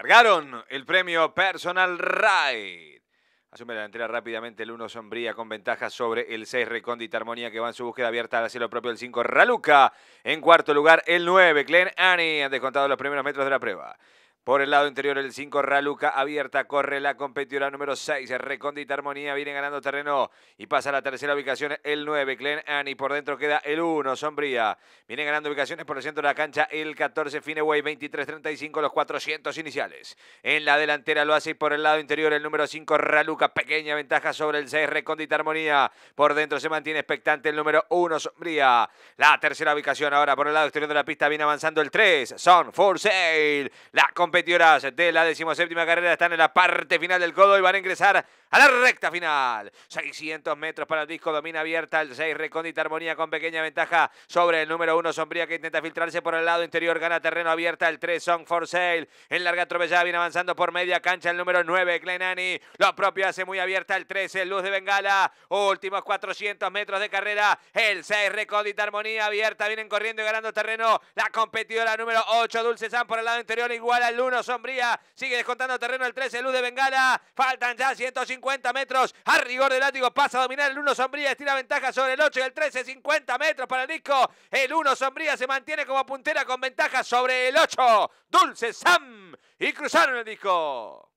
Cargaron el premio Personal Ride. Asume la delantera rápidamente el 1 Sombría con ventaja sobre el 6 Recóndita Armonía que va en su búsqueda abierta hacia lo propio el 5 Raluca. En cuarto lugar el 9 Glen Annie han descontado los primeros metros de la prueba. Por el lado interior, el 5, Raluca, abierta, corre la competidora número 6, Recondita Armonía, viene ganando terreno y pasa a la tercera ubicación, el 9, Glen Annie, por dentro queda el 1, Sombría. Viene ganando ubicaciones por el centro de la cancha, el 14, Fineway, 23-35, los 400 iniciales. En la delantera lo hace y por el lado interior, el número 5, Raluca, pequeña ventaja sobre el 6, Recondita Armonía. Por dentro se mantiene expectante el número 1, Sombría. La tercera ubicación ahora por el lado exterior de la pista viene avanzando el 3, Son For Sale. La competidoras de la decimoséptima carrera están en la parte final del codo y van a ingresar a la recta final. 600 metros para el disco, domina abierta el 6, recóndita armonía con pequeña ventaja sobre el número 1, sombría que intenta filtrarse por el lado interior, gana terreno abierta el 3, Song for Sale. En larga atropellada viene avanzando por media cancha el número 9, Glenani Lo propio hace muy abierta el 13, Luz de Bengala. Últimos 400 metros de carrera, el 6, recóndita armonía abierta, vienen corriendo y ganando terreno la competidora número 8, Dulce San por el lado interior, igual al el 1, Sombría. Sigue descontando terreno el 13, Luz de Bengala. Faltan ya 150 metros. A rigor del látigo pasa a dominar el 1, Sombría. Estira ventaja sobre el 8 y el 13, 50 metros para el disco. El 1, Sombría se mantiene como puntera con ventaja sobre el 8. Dulce Sam. Y cruzaron el disco.